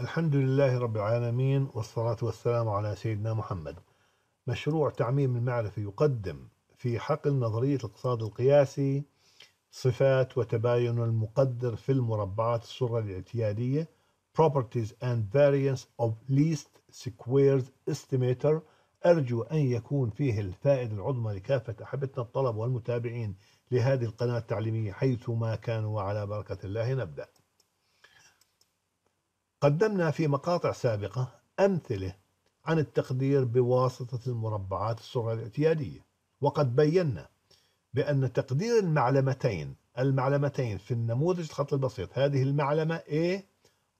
الحمد لله رب العالمين والصلاة والسلام على سيدنا محمد مشروع تعميم المعرفة يقدم في حقل نظرية الاقتصاد القياسي صفات وتباين المقدر في المربعات الصورة الاعتيادية Properties and Variance of Least Squares Estimator أرجو أن يكون فيه الفائدة العظمى لكافة أحبتنا الطلب والمتابعين لهذه القناة التعليمية حيث ما كانوا وعلى بركة الله نبدأ قدمنا في مقاطع سابقة أمثلة عن التقدير بواسطة المربعات السرعة الاعتيادية وقد بينا بأن تقدير المعلمتين المعلمتين في النموذج الخط البسيط هذه المعلمة A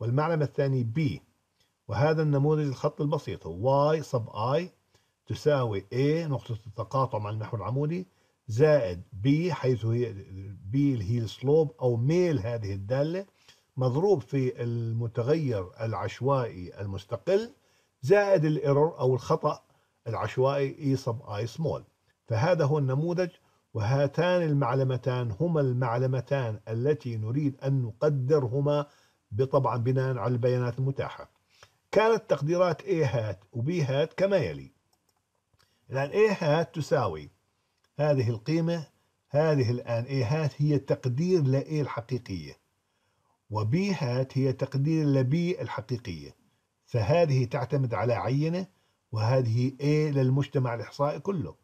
والمعلمة الثانية B وهذا النموذج الخط البسيط y sub i تساوي a نقطة التقاطع مع المحور العمودي زائد b حيث هي b اللي هي السلوب أو ميل هذه الدالة مضروب في المتغير العشوائي المستقل زائد الايرور او الخطا العشوائي اي صب اي سمول فهذا هو النموذج وهاتان المعلمتان هما المعلمتان التي نريد ان نقدرهما بطبعا بناء على البيانات المتاحه كانت تقديرات اي هات وبي هات كما يلي الآن اي هات تساوي هذه القيمة هذه الآن اي هات هي تقدير ل الحقيقية وبي هات هي تقدير لبي الحقيقية فهذه تعتمد على عينة وهذه A للمجتمع الإحصائي كله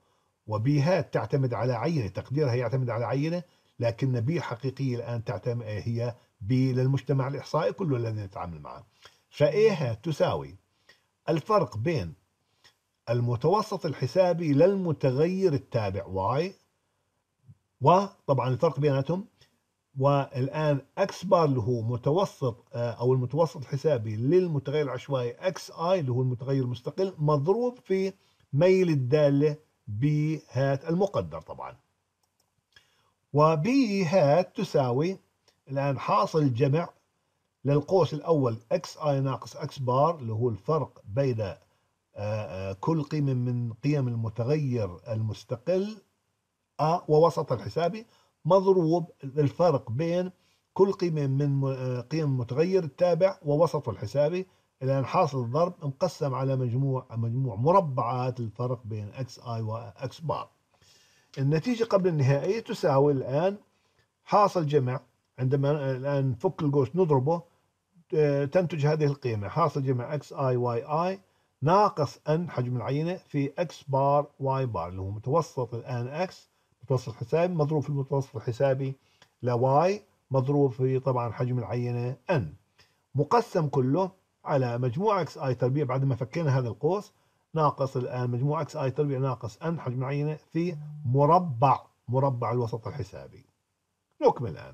وبي هات تعتمد على عينة تقديرها يعتمد على عينة لكن بي الحقيقية الآن تعتمد هي بي للمجتمع الإحصائي كله الذي نتعامل معه فإيه هات تساوي الفرق بين المتوسط الحسابي للمتغير التابع y وطبعا الفرق بيناتهم والآن اكس بار اللي هو متوسط آه، أو المتوسط الحسابي للمتغير العشوائي اكس اي اللي هو المتغير المستقل مضروب في ميل الدالة بي هات المقدر طبعا وبي هات تساوي الآن حاصل الجمع للقوس الأول اكس اي ناقص اكس بار اللي هو الفرق بين آه، آه، كل قيمة من قيم المتغير المستقل ووسط الحسابي مضروب الفرق بين كل قيمة من آه، قيم متغير التابع ووسطه الحسابي الآن حاصل الضرب مقسم على مجموع مجموع مربعات الفرق بين اكس اي واكس بار النتيجة قبل النهائية تساوي الآن حاصل جمع عندما آه، الآن نفك القوس نضربه آه، تنتج هذه القيمة حاصل جمع اكس اي واي اي ناقص ان حجم العينة في اكس بار واي بار اللي هو متوسط الآن اكس المتوسط الحسابي مضروب في المتوسط الحسابي لواي مضروب في طبعا حجم العينة n مقسم كله على مجموع اكس اي تربيع بعد ما فكينا هذا القوس ناقص الآن مجموع اكس اي تربيع ناقص n حجم العينة في مربع مربع الوسط الحسابي نكمل الآن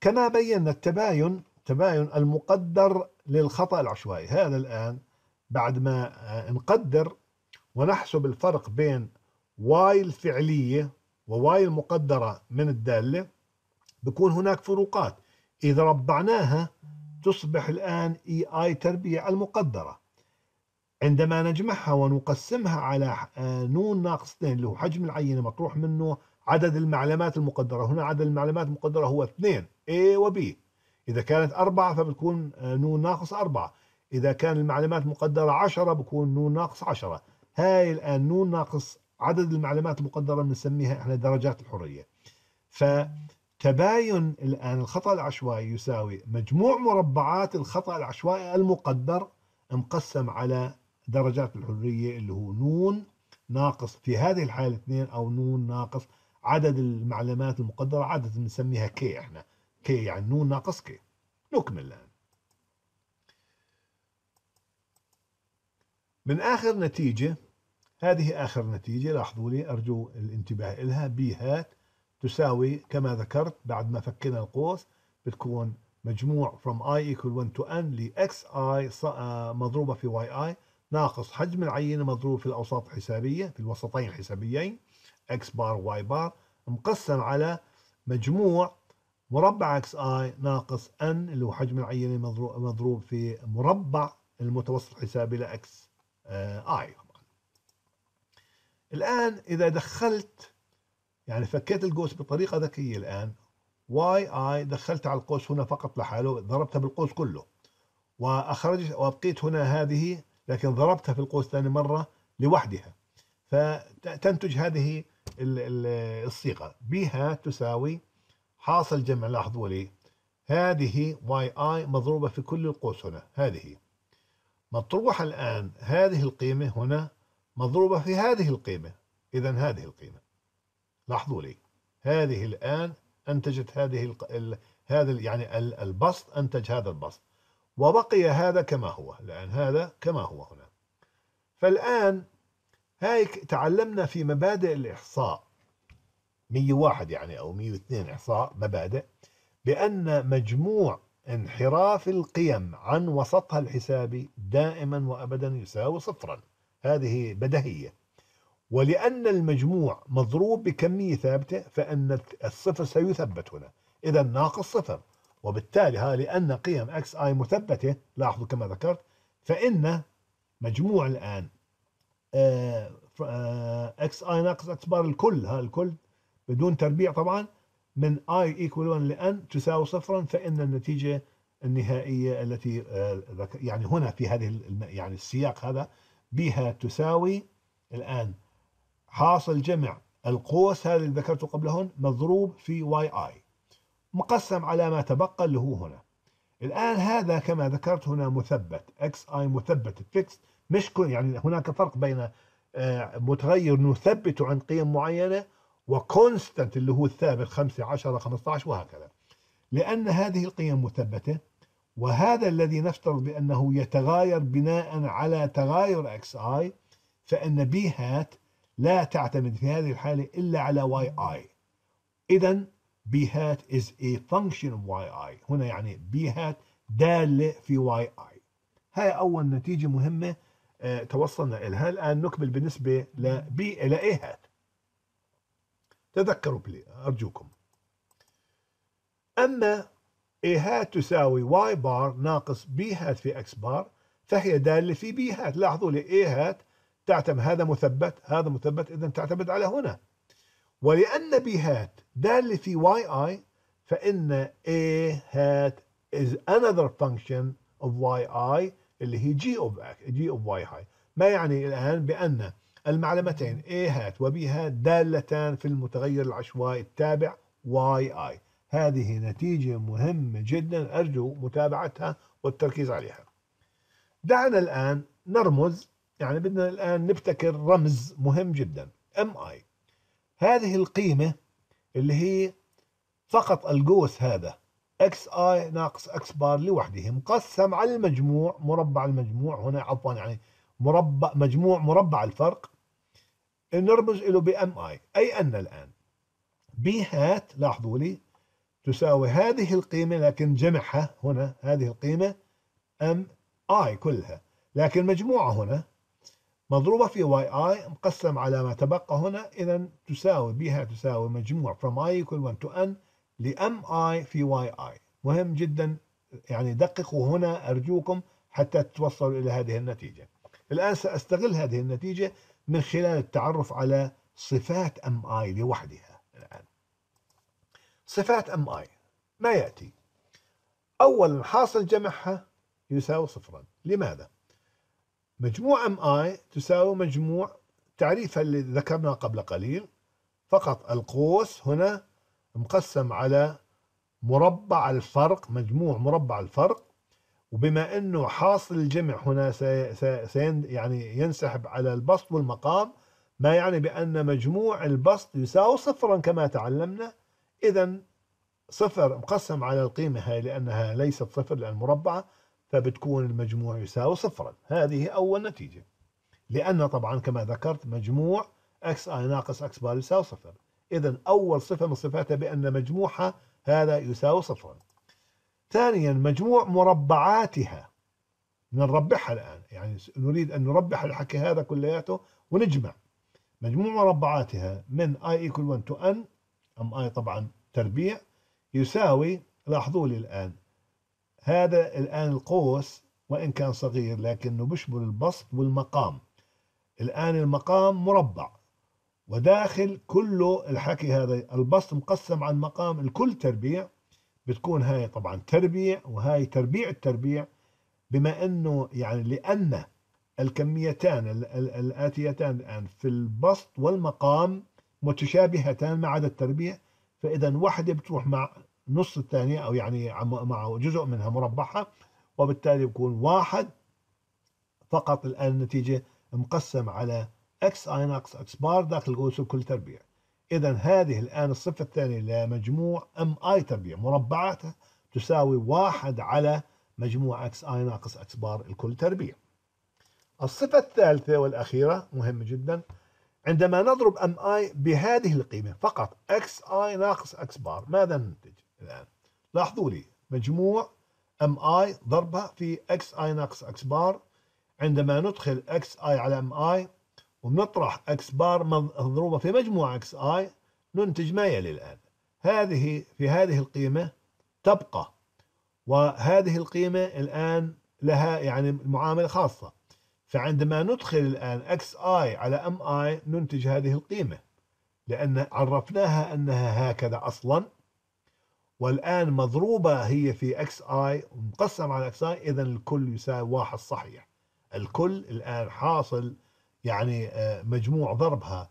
كما بينا التباين تباين المقدر للخطأ العشوائي هذا الآن بعد ما آه، نقدر ونحسب الفرق بين واي الفعلية وواي المقدرة من الدالة بكون هناك فروقات إذا ربعناها تصبح الآن إي آي تربيع المقدرة عندما نجمعها ونقسمها على آه، نون ناقص 2 اللي هو حجم العينة مطروح منه عدد المعلومات المقدرة هنا عدد المعلومات المقدرة هو 2 A و B إذا كانت 4 فبتكون آه، نون ناقص 4 إذا كان المعلومات المقدرة 10 بكون نون ناقص 10 هاي الآن نون ناقص عدد المعلومات المقدرة بنسميها احنا درجات الحرية فتباين الآن الخطأ العشوائي يساوي مجموع مربعات الخطأ العشوائي المقدر مقسم على درجات الحرية اللي هو نون ناقص في هذه الحالة اثنين أو نون ناقص عدد المعلومات المقدرة عادة بنسميها كي احنا كي يعني نون ناقص كي نكمل الآن من آخر نتيجة هذه آخر نتيجة لاحظوا لي أرجو الانتباه إلها بي هات تساوي كما ذكرت بعد ما فكينا القوس بتكون مجموع from i equal 1 to n ل x i آه، مضروبة في y i ناقص حجم العينة مضروب في الأوساط الحسابية في الوسطين الحسابيين x بار y بار مقسم على مجموع مربع x i ناقص n اللي هو حجم العينة مضروب في مربع المتوسط الحسابي ل x آه، i الآن إذا دخلت يعني فكيت القوس بطريقة ذكية الآن واي اي دخلت على القوس هنا فقط لحاله ضربتها بالقوس كله وأخرجت وأبقيت هنا هذه لكن ضربتها في القوس ثاني مرة لوحدها فتنتج هذه الصيغة بها تساوي حاصل جمع لاحظوا لي هذه واي اي مضروبة في كل القوس هنا هذه مطروحة الآن هذه القيمة هنا مضروبة في هذه القيمة إذا هذه القيمة لاحظوا لي هذه الآن أنتجت هذه ال هذا يعني البسط أنتج هذا البسط وبقي هذا كما هو الآن هذا كما هو هنا فالآن هيك تعلمنا في مبادئ الإحصاء 101 يعني أو 102 إحصاء مبادئ بأن مجموع انحراف القيم عن وسطها الحسابي دائما وأبدا يساوي صفراً هذه بدهية ولأن المجموع مضروب بكمية ثابتة فإن الصفر سيثبت هنا إذا ناقص صفر وبالتالي ها لأن قيم اكس اي مثبتة لاحظوا كما ذكرت فإن مجموع الآن آه، آه، اكس اي ناقص اكس بار الكل ها الكل بدون تربيع طبعا من اي ايكوال 1 لان تساوي صفرا فإن النتيجة النهائية التي آه، يعني هنا في هذه يعني السياق هذا بها تساوي الآن حاصل جمع القوس هذا اللي ذكرته قبلهن مضروب في واي اي مقسم على ما تبقى اللي هو هنا الآن هذا كما ذكرت هنا مثبت اكس اي مثبت فيكس مش كل يعني هناك فرق بين آه، متغير نثبته عند قيم معينة وكونستنت اللي هو الثابت 5 10 15 وهكذا لأن هذه القيم مثبتة وهذا الذي نفترض بأنه يتغاير بناء على تغاير اكس اي فإن بي هات لا تعتمد في هذه الحالة إلا على واي اي إذا بي هات is a function of واي اي هنا يعني بي هات دالة في واي اي هاي أول نتيجة مهمة آه، توصلنا إلها الآن نكمل بالنسبة لبي إلى إيه هات تذكروا بلي أرجوكم أما A hat تساوي Y بار ناقص B هات في X بار فهي دالة في B هات لاحظوا لي A هات تعتمد هذا مثبت هذا مثبت إذا تعتمد على هنا ولأن B هات دالة في i فإن A هات is another function of i اللي هي G of X G of i ما يعني الآن بأن المعلمتين A هات و B هات دالتان في المتغير العشوائي التابع i هذه نتيجة مهمة جدا أرجو متابعتها والتركيز عليها دعنا الآن نرمز يعني بدنا الآن نبتكر رمز مهم جدا MI هذه القيمة اللي هي فقط القوس هذا اكس اي ناقص اكس بار لوحده مقسم على المجموع مربع المجموع هنا عفوا يعني مربع مجموع مربع الفرق نرمز له بام اي اي ان الان بي هات لاحظوا لي تساوي هذه القيمة لكن جمعها هنا هذه القيمة ام اي كلها لكن مجموعة هنا مضروبة في واي اي مقسم على ما تبقى هنا إذا تساوي بها تساوي مجموع from i equal 1 to n لام اي في واي اي مهم جدا يعني دققوا هنا أرجوكم حتى توصلوا إلى هذه النتيجة الآن سأستغل هذه النتيجة من خلال التعرف على صفات ام اي لوحدها الآن صفات ام اي ما ياتي اولا حاصل جمعها يساوي صفرا لماذا مجموع ام اي تساوي مجموع تعريفها اللي ذكرناه قبل قليل فقط القوس هنا مقسم على مربع الفرق مجموع مربع الفرق وبما انه حاصل الجمع هنا سي سي يعني ينسحب على البسط والمقام ما يعني بان مجموع البسط يساوي صفرا كما تعلمنا إذا صفر مقسم على القيمة هاي لأنها ليست صفر لأن مربعة فبتكون المجموع يساوي صفرا هذه أول نتيجة لأن طبعا كما ذكرت مجموع اكس اي ناقص اكس بار يساوي صفر إذا أول صفة من صفاتها بأن مجموعها هذا يساوي صفرا ثانيا مجموع مربعاتها نربحها الآن يعني نريد أن نربح الحكي هذا كلياته ونجمع مجموع مربعاتها من i equal 1 to n ام اي طبعا تربيع يساوي لاحظوا لي الآن هذا الآن القوس وإن كان صغير لكنه بيشمل البسط والمقام الآن المقام مربع وداخل كله الحكي هذا البسط مقسم عن مقام الكل تربيع بتكون هاي طبعا تربيع وهاي تربيع التربيع بما أنه يعني لأن الكميتان الآتيتان الآن في البسط والمقام متشابهتان ما عدا التربيع فإذا واحدة بتروح مع نص الثانية أو يعني مع جزء منها مربعها وبالتالي بكون واحد فقط الآن النتيجة مقسم على اكس اي ناقص اكس بار داخل قوس كل تربيع إذا هذه الآن الصفة الثانية لمجموع ام اي تربيع مربعاتها تساوي واحد على مجموع اكس اي ناقص اكس بار الكل تربيع الصفة الثالثة والأخيرة مهمة جدا عندما نضرب ام اي بهذه القيمه فقط اكس اي ناقص اكس بار ماذا ننتج الان؟ لاحظوا لي مجموع ام اي ضربها في اكس اي ناقص اكس بار عندما ندخل اكس اي على ام اي ونطرح اكس بار مضروبه في مجموع اكس اي ننتج ما يلي الان هذه في هذه القيمه تبقى وهذه القيمه الان لها يعني معامله خاصه فعندما ندخل الآن اكس اي على ام اي ننتج هذه القيمة لأن عرفناها أنها هكذا أصلا والآن مضروبة هي في اكس اي ومقسم على اكس اي إذا الكل يساوي واحد صحيح الكل الآن حاصل يعني آه، مجموع ضربها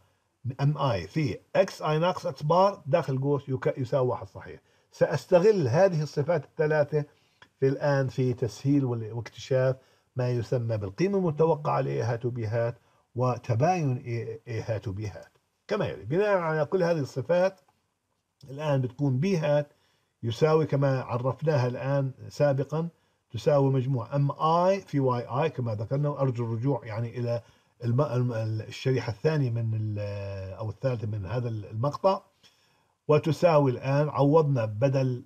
ام اي في اكس اي ناقص اكس بار داخل قوس يساوي واحد صحيح سأستغل هذه الصفات الثلاثة في الآن في تسهيل واكتشاف ما يسمى بالقيمة المتوقعة لإيهات وتباين إيهات وبيهات كما يلي يعني، بناء على كل هذه الصفات الآن بتكون بيهات يساوي كما عرفناها الآن سابقا تساوي مجموع ام اي في واي اي كما ذكرنا وارجو الرجوع يعني الى الشريحه الثانيه من او الثالثه من هذا المقطع وتساوي الان عوضنا بدل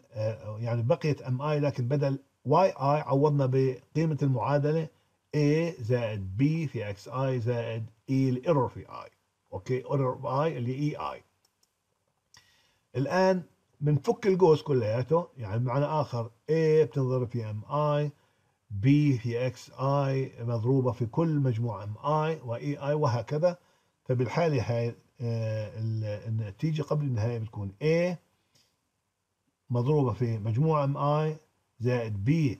يعني بقيت ام اي لكن بدل واي اي عوضنا بقيمة المعادلة a زائد b في إكس أي زائد e الايرور في أي، اوكي ايرور أي اللي إي e أي. الآن بنفك القوس كلياته يعني بمعنى آخر a بتنضرب في إم أي، b في إكس أي مضروبة في كل مجموعة إم أي و أي e وهكذا فبالحالة هاي آه، النتيجة قبل النهاية بتكون a مضروبة في مجموعة إم أي زائد بي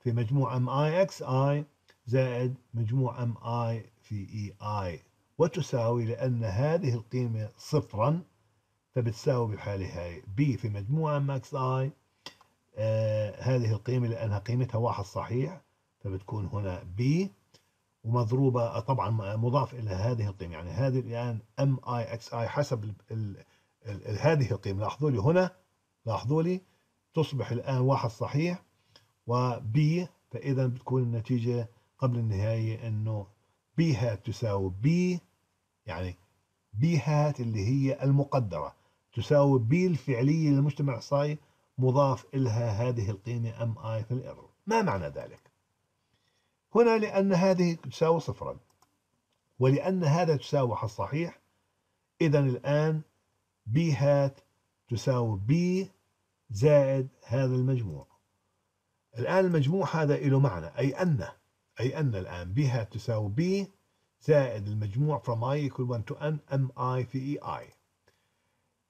في مجموع ام اي اكس اي زائد مجموع ام اي في اي e اي وتساوي لأن هذه القيمة صفرا فبتساوي بحالها بي في مجموع ام اكس اي آه هذه القيمة لأنها قيمتها واحد صحيح فبتكون هنا بي ومضروبة طبعا مضاف إلى هذه القيمة يعني هذه الآن ام اي اكس اي حسب الـ الـ الـ هذه القيمة لاحظوا لي هنا لاحظوا لي تصبح الآن واحد صحيح وبي فإذا بتكون النتيجة قبل النهاية أنه بي هات تساوي بي يعني بي هات اللي هي المقدرة تساوي بي الفعلية للمجتمع الإحصائي مضاف إلها هذه القيمة ام اي في الايرور ما معنى ذلك؟ هنا لأن هذه تساوي صفرا ولأن هذا تساوي حصحيح إذا الآن بي هات تساوي بي زائد هذا المجموع الآن المجموع هذا له معنى أي أن أي أن الآن بها تساوي بي زائد المجموع from i equal 1 to n m i في e i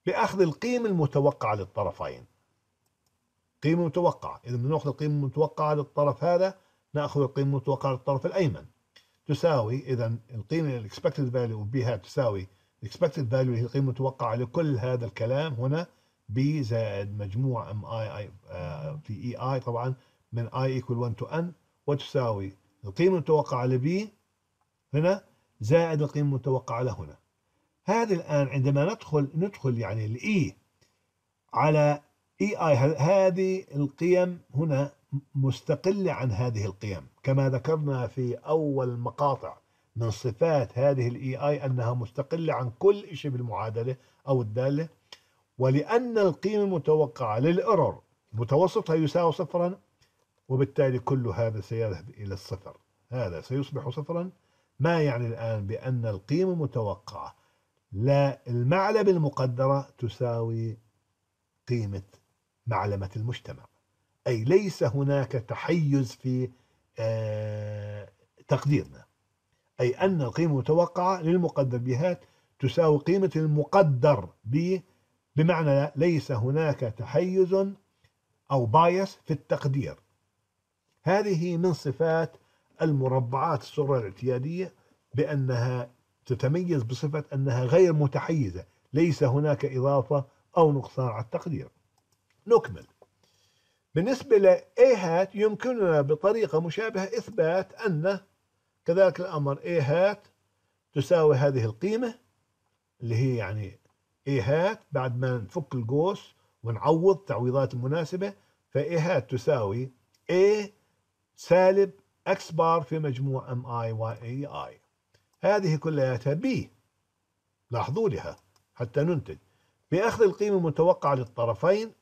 بأخذ القيمة المتوقعة للطرفين قيمة متوقعة إذا بدنا نأخذ القيمة المتوقعة للطرف هذا نأخذ القيمة المتوقعة للطرف الأيمن تساوي إذا القيمة expected value بها تساوي expected value هي القيمة المتوقعة لكل هذا الكلام هنا بي زائد مجموع ام اي آه، في اي e اي طبعا من اي ايكوال 1 تو ان وتساوي القيمه المتوقعه لبي هنا زائد القيمه المتوقعه لهنا هذه الان عندما ندخل ندخل يعني الاي e على اي e اي هذه القيم هنا مستقله عن هذه القيم كما ذكرنا في اول مقاطع من صفات هذه الاي اي انها مستقله عن كل شيء بالمعادله او الداله ولأن القيمة المتوقعة للإرر متوسطها يساوي صفرا وبالتالي كل هذا سيذهب إلى الصفر هذا سيصبح صفرا ما يعني الآن بأن القيمة المتوقعة لا المقدرة تساوي قيمة معلمة المجتمع أي ليس هناك تحيز في آه، تقديرنا أي أن القيمة المتوقعة للمقدر بهات تساوي قيمة المقدر به بمعنى ليس هناك تحيز أو بايس في التقدير هذه من صفات المربعات الصغرى الاعتيادية بأنها تتميز بصفة أنها غير متحيزة ليس هناك إضافة أو نقصان على التقدير نكمل بالنسبة لـ A هات يمكننا بطريقة مشابهة إثبات أن كذلك الأمر إيه هات تساوي هذه القيمة اللي هي يعني إيهات بعد ما نفك القوس ونعوض تعويضات المناسبة فإيهات تساوي A سالب X بار في مجموع A I هذه كلياتها B لاحظوا لها حتى ننتج بأخذ القيمة المتوقعة للطرفين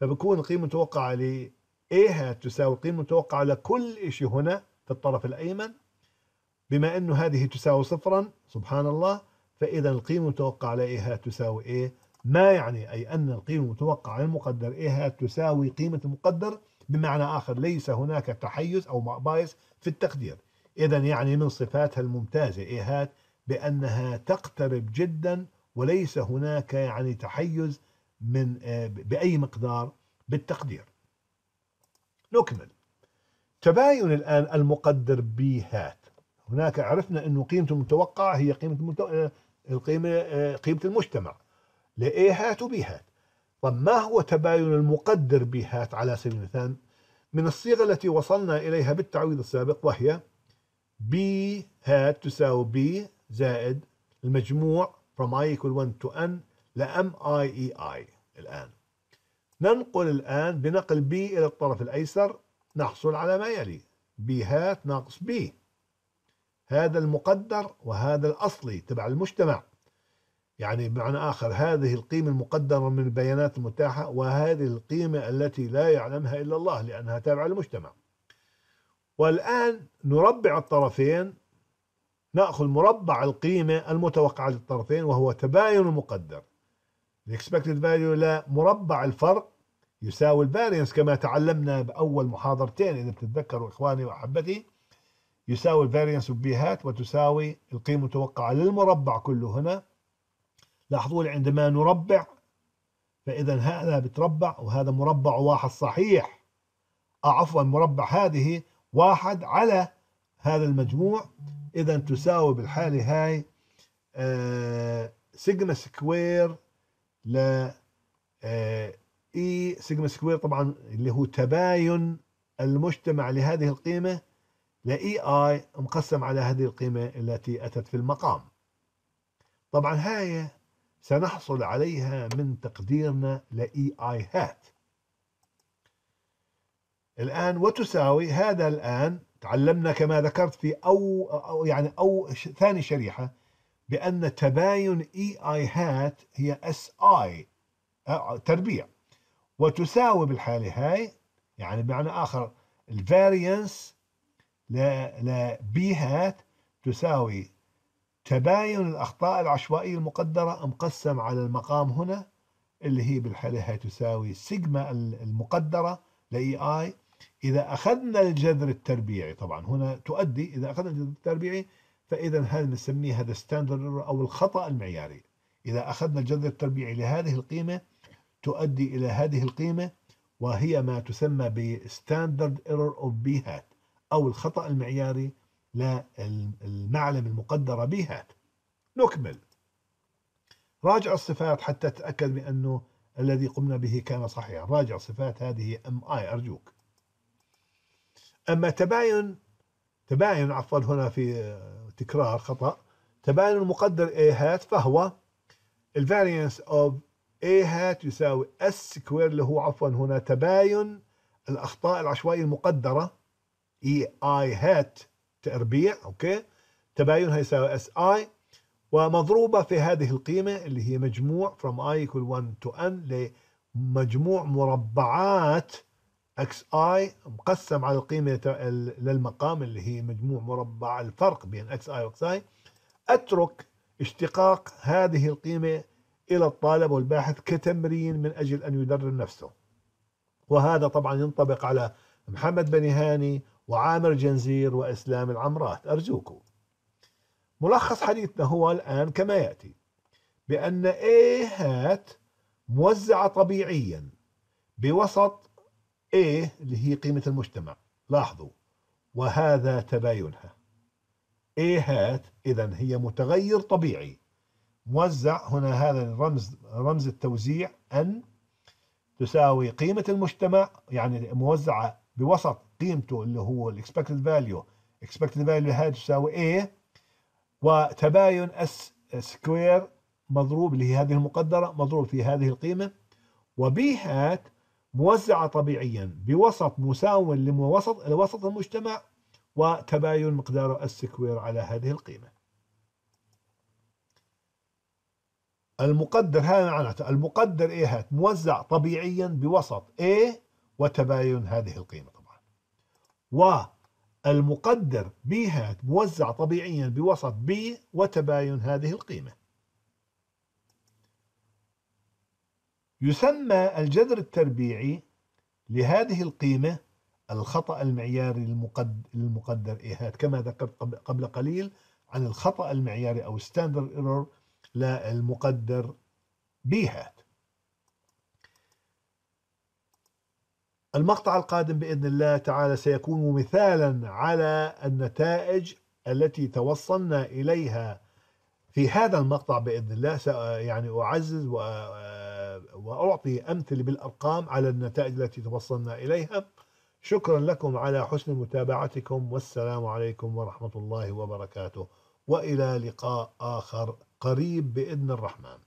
فبكون القيمة المتوقعة ل A هات تساوي القيمة المتوقعة لكل شيء هنا في الطرف الأيمن بما أنه هذه تساوي صفرا سبحان الله فإذا القيمة المتوقعة ايه هات تساوي إيه؟ ما يعني أي أن القيمة المتوقعة للمقدر إيه هات تساوي قيمة المقدر بمعنى آخر ليس هناك تحيز أو بايس في التقدير إذا يعني من صفاتها الممتازة إيه هات بأنها تقترب جدا وليس هناك يعني تحيز من آه، بأي مقدار بالتقدير نكمل تباين الآن المقدر بهات هناك عرفنا أن قيمة المتوقعة هي قيمة آه، القيمة آه، قيمة المجتمع لايهات هات وبيهات طب ما هو تباين المقدر بهات على سبيل المثال من الصيغة التي وصلنا إليها بالتعويض السابق وهي بي هات تساوي بي زائد المجموع from i equal 1 to n m i e i الآن ننقل الآن بنقل b إلى الطرف الأيسر نحصل على ما يلي b هات ناقص b هذا المقدر وهذا الأصلي تبع المجتمع يعني بمعنى آخر هذه القيمة المقدرة من البيانات المتاحة وهذه القيمة التي لا يعلمها إلا الله لأنها تابعة للمجتمع والآن نربع الطرفين نأخذ مربع القيمة المتوقعة للطرفين وهو تباين المقدر الاكسبكتد فاليو مربع الفرق يساوي الفارينس كما تعلمنا بأول محاضرتين إذا بتتذكروا إخواني وأحبتي يساوي الفارينس اوف بي هات وتساوي القيمة المتوقعة للمربع كله هنا لاحظوا لي عندما نربع فإذا هذا بتربع وهذا مربع واحد صحيح آه، عفوا مربع هذه واحد على هذا المجموع إذا تساوي بالحالة هاي آه سيجما سكوير ل آه اي سيجما سكوير طبعا اللي هو تباين المجتمع لهذه القيمه ل اي مقسم على هذه القيمة التي أتت في المقام طبعا هاي سنحصل عليها من تقديرنا ل اي هات الآن وتساوي هذا الآن تعلمنا كما ذكرت في أو, أو يعني أو ثاني شريحة بأن تباين اي اي هات هي اس اي تربيع وتساوي بالحالة هاي يعني بمعنى آخر الفاريانس لبي هات تساوي تباين الأخطاء العشوائية المقدرة مقسم على المقام هنا اللي هي بالحالة هي تساوي سيجما المقدرة لإي آي إذا أخذنا الجذر التربيعي طبعا هنا تؤدي إذا أخذنا الجذر التربيعي فإذا هذا نسميه هذا ستاندرد أو الخطأ المعياري إذا أخذنا الجذر التربيعي لهذه القيمة تؤدي إلى هذه القيمة وهي ما تسمى بستاندرد ايرور اوف بي هات أو الخطأ المعياري للمعلم المقدرة بها نكمل راجع الصفات حتى تتأكد بأنه الذي قمنا به كان صحيحا راجع صفات هذه ام اي ارجوك اما تباين تباين عفوا هنا في آه، تكرار خطا تباين المقدر اي هات فهو الفارينس اوف اي هات يساوي اس سكوير اللي هو عفوا هنا تباين الاخطاء العشوائيه المقدره اي اي هات تربيع اوكي تباين يساوي اس اي ومضروبه في هذه القيمه اللي هي مجموع فروم اي equal 1 تو ان لمجموع مربعات اكس اي مقسم على القيمه للمقام اللي هي مجموع مربع الفرق بين اكس اي واكس اي اترك اشتقاق هذه القيمه الى الطالب والباحث كتمرين من اجل ان يدرب نفسه وهذا طبعا ينطبق على محمد بني هاني وعامر جنزير وإسلام العمرات أرجوكم ملخص حديثنا هو الآن كما يأتي بأن A هات موزعة طبيعيا بوسط A إيه اللي هي قيمة المجتمع لاحظوا وهذا تباينها A هات إذا هي متغير طبيعي موزع هنا هذا الرمز رمز التوزيع أن تساوي قيمة المجتمع يعني موزعة بوسط قيمته اللي هو الاكسبكتد فاليو اكسبكتد فاليو هذا تساوي A وتباين S سكوير مضروب اللي هي هذه المقدرة مضروب في هذه القيمة وB هات موزعة طبيعيا بوسط مساو لوسط لوسط المجتمع وتباين مقداره S سكوير على هذه القيمة المقدر هذا معناته المقدر A هات موزع طبيعيا بوسط A وتباين هذه القيمة طبعا والمقدر بي هات موزع طبيعيا بوسط بي وتباين هذه القيمة يسمى الجذر التربيعي لهذه القيمة الخطأ المعياري المقدر إيه هات كما ذكرت قبل قليل عن الخطأ المعياري أو ستاندرد ايرور للمقدر بي هات المقطع القادم بإذن الله تعالى سيكون مثالا على النتائج التي توصلنا إليها في هذا المقطع بإذن الله يعني أعزز وأعطي أمثلة بالأرقام على النتائج التي توصلنا إليها شكرا لكم على حسن متابعتكم والسلام عليكم ورحمة الله وبركاته وإلى لقاء آخر قريب بإذن الرحمن